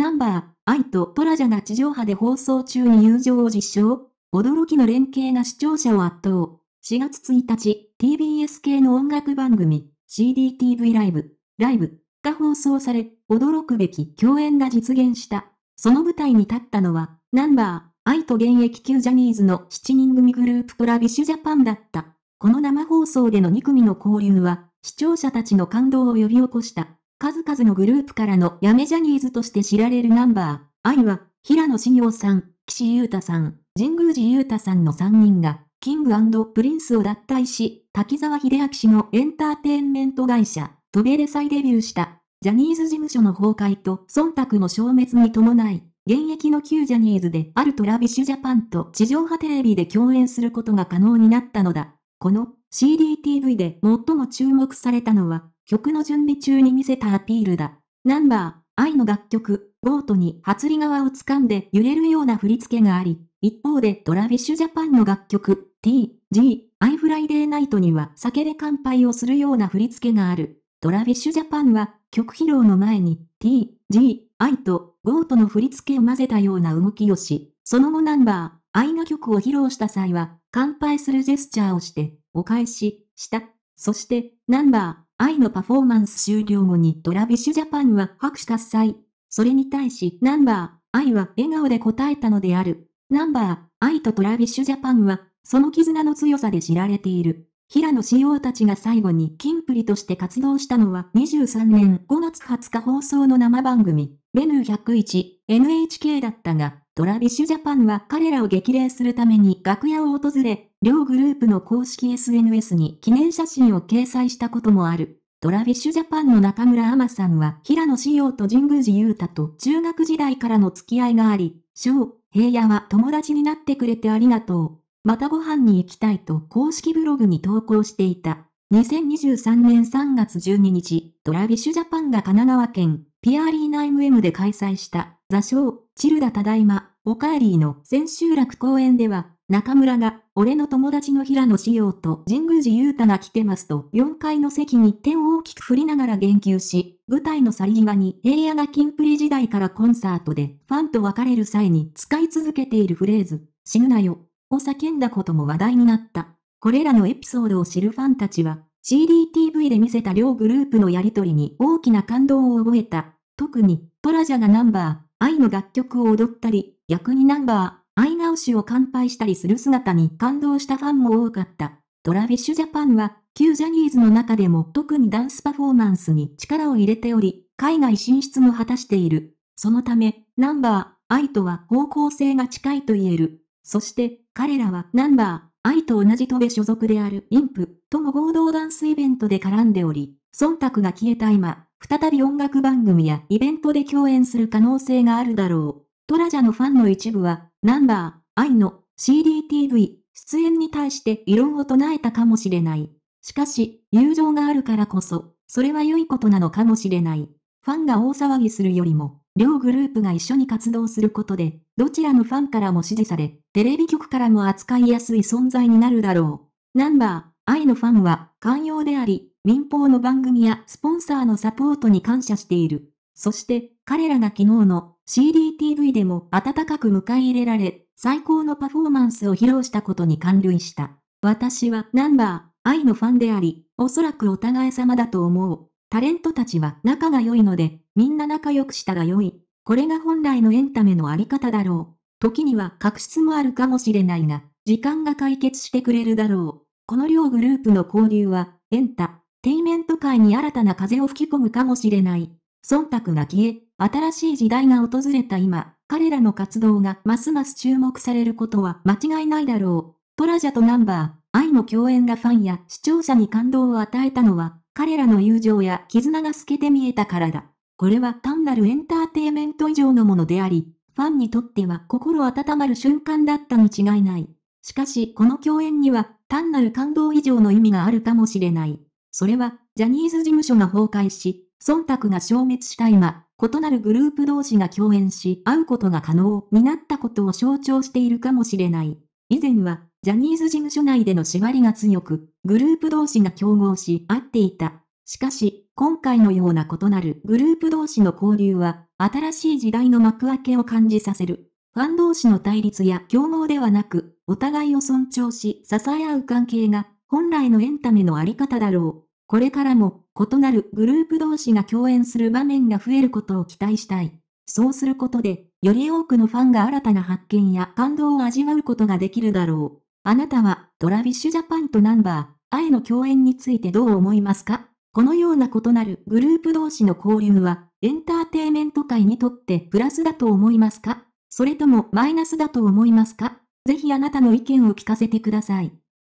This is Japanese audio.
ナンバー、アイとトラジャが地上波で放送中に友情を実証驚きの連携が視聴者を圧倒。4月1日、TBS 系の音楽番組、CDTV ライブ、ライブが放送され、驚くべき共演が実現した。その舞台に立ったのは、ナンバー、アイと現役級ジャニーズの7人組グループトラビッシュジャパンだった。この生放送での2組の交流は、視聴者たちの感動を呼び起こした。数々のグループからのやめジャニーズとして知られるナンバー、愛は、平野志陽さん、岸優太さん、神宮寺優太さんの3人が、キングプリンスを脱退し、滝沢秀明氏のエンターテインメント会社、トベレ再デビューした、ジャニーズ事務所の崩壊と忖度の消滅に伴い、現役の旧ジャニーズであるトラビッシュジャパンと地上波テレビで共演することが可能になったのだ。この CDTV で最も注目されたのは、曲の準備中に見せたアピールだ。ナンバー、愛の楽曲、ゴートにハツリ側を掴んで揺れるような振り付けがあり、一方でトラビッシュジャパンの楽曲、T、G、I フライデーナイトには酒で乾杯をするような振り付けがある。トラビッシュジャパンは曲披露の前に T、G、I とゴートの振り付けを混ぜたような動きをし、その後ナンバー、愛が曲を披露した際は、乾杯するジェスチャーをして、お返し、した。そして、ナンバー、愛のパフォーマンス終了後にトラビッシュジャパンは拍手喝采。それに対し、ナンバー、愛は笑顔で答えたのである。ナンバー、愛とトラビッシュジャパンは、その絆の強さで知られている。平野志耀たちが最後にキンプリとして活動したのは23年5月20日放送の生番組、レヌー101、NHK だったが、トラビッシュジャパンは彼らを激励するために楽屋を訪れ、両グループの公式 SNS に記念写真を掲載したこともある。トラビッシュジャパンの中村アマさんは、平野志陽と神宮寺優太と中学時代からの付き合いがあり、翔、平野は友達になってくれてありがとう。またご飯に行きたいと公式ブログに投稿していた。2023年3月12日、トラビッシュジャパンが神奈川県、ピアリーナ MM で開催した、座礁、チルダただいま、おかえりの千秋楽公演では、中村が、俺の友達の平野紫耀と神宮寺勇太が来てますと4階の席に手を大きく振りながら言及し、舞台の去り際に平野がキンプリ時代からコンサートでファンと別れる際に使い続けているフレーズ、死ぬなよ、を叫んだことも話題になった。これらのエピソードを知るファンたちは、CDTV で見せた両グループのやりとりに大きな感動を覚えた。特に、トラジャがナンバー、愛の楽曲を踊ったり、逆にナンバー、愛直しを乾杯したりする姿に感動したファンも多かった。トラビッシュジャパンは、旧ジャニーズの中でも特にダンスパフォーマンスに力を入れており、海外進出も果たしている。そのため、ナンバー、愛とは方向性が近いと言える。そして、彼らはナンバー、愛と同じ戸べ所属であるインプとも合同ダンスイベントで絡んでおり、忖度が消えた今、再び音楽番組やイベントで共演する可能性があるだろう。トラジャのファンの一部は、ナンバー、愛の、CDTV、出演に対して異論を唱えたかもしれない。しかし、友情があるからこそ、それは良いことなのかもしれない。ファンが大騒ぎするよりも、両グループが一緒に活動することで、どちらのファンからも支持され、テレビ局からも扱いやすい存在になるだろう。ナンバー、愛のファンは、寛容であり、民放の番組やスポンサーのサポートに感謝している。そして、彼らが昨日の CDTV でも温かく迎え入れられ、最高のパフォーマンスを披露したことに感涙した。私はナンバー、愛のファンであり、おそらくお互い様だと思う。タレントたちは仲が良いので、みんな仲良くしたら良い。これが本来のエンタメのあり方だろう。時には確執もあるかもしれないが、時間が解決してくれるだろう。この両グループの交流は、エンタ、テイメント界に新たな風を吹き込むかもしれない。忖度が消え、新しい時代が訪れた今、彼らの活動がますます注目されることは間違いないだろう。トラジャとナンバー、愛の共演がファンや視聴者に感動を与えたのは、彼らの友情や絆が透けて見えたからだ。これは単なるエンターテイメント以上のものであり、ファンにとっては心温まる瞬間だったに違いない。しかしこの共演には単なる感動以上の意味があるかもしれない。それは、ジャニーズ事務所が崩壊し、忖度が消滅した今、異なるグループ同士が共演し、会うことが可能になったことを象徴しているかもしれない。以前は、ジャニーズ事務所内での縛りが強く、グループ同士が競合し、会っていた。しかし、今回のような異なるグループ同士の交流は、新しい時代の幕開けを感じさせる。ファン同士の対立や競合ではなく、お互いを尊重し、支え合う関係が本来のエンタメのあり方だろう。これからも、異なるグループ同士が共演する場面が増えることを期待したい。そうすることで、より多くのファンが新たな発見や感動を味わうことができるだろう。あなたは、トラビッシュジャパンとナンバー、愛の共演についてどう思いますかこのような異なるグループ同士の交流は、エンターテイメント界にとってプラスだと思いますかそれともマイナスだと思いますかぜひあなたの意見を聞かせてください。